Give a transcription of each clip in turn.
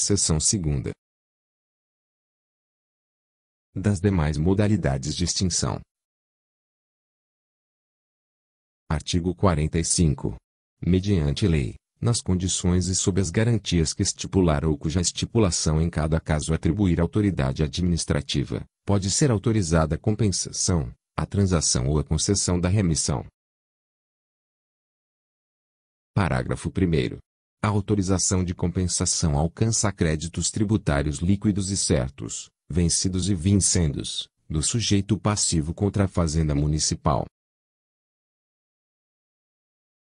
Seção segunda. Das demais modalidades de extinção. Artigo 45. Mediante lei, nas condições e sob as garantias que estipular ou cuja estipulação em cada caso atribuir autoridade administrativa, pode ser autorizada a compensação, a transação ou a concessão da remissão. Parágrafo 1. A autorização de compensação alcança créditos tributários líquidos e certos, vencidos e vincendos, do sujeito passivo contra a Fazenda Municipal.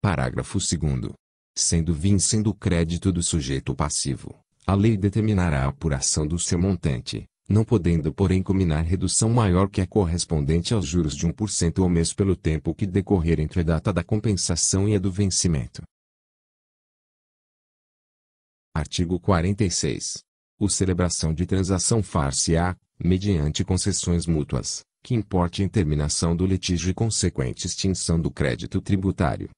Parágrafo 2. Sendo vincendo o crédito do sujeito passivo, a lei determinará a apuração do seu montante, não podendo, porém, combinar redução maior que a correspondente aos juros de 1% ao mês pelo tempo que decorrer entre a data da compensação e a do vencimento. Artigo 46. O celebração de transação far-se-á, mediante concessões mútuas, que importe em terminação do litígio e consequente extinção do crédito tributário.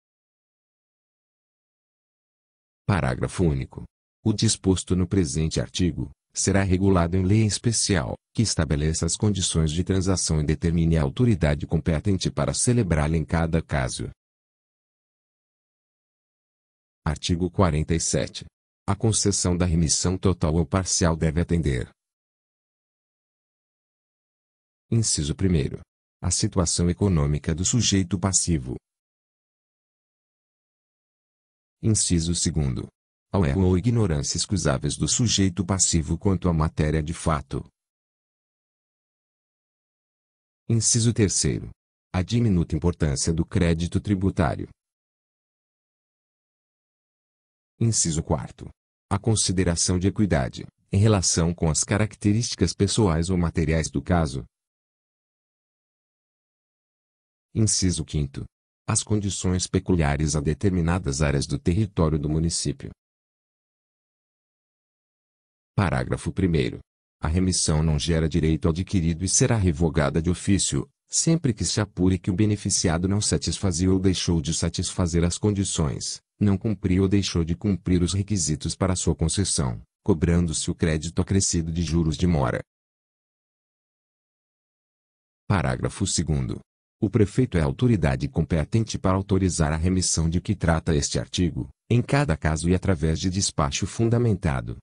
Parágrafo único. O disposto no presente artigo será regulado em lei especial, que estabeleça as condições de transação e determine a autoridade competente para celebrá-la em cada caso. Artigo 47 a concessão da remissão total ou parcial deve atender. Inciso 1. A situação econômica do sujeito passivo. Inciso 2. Ao erro ou ignorância excusáveis do sujeito passivo quanto à matéria de fato. Inciso 3. A diminuta importância do crédito tributário. Inciso 4. A consideração de equidade, em relação com as características pessoais ou materiais do caso. Inciso 5. As condições peculiares a determinadas áreas do território do município. Parágrafo 1. A remissão não gera direito adquirido e será revogada de ofício, Sempre que se apure que o beneficiado não satisfazia ou deixou de satisfazer as condições, não cumpriu ou deixou de cumprir os requisitos para sua concessão, cobrando-se o crédito acrescido de juros de mora. Parágrafo 2. O prefeito é a autoridade competente para autorizar a remissão de que trata este artigo, em cada caso e através de despacho fundamentado,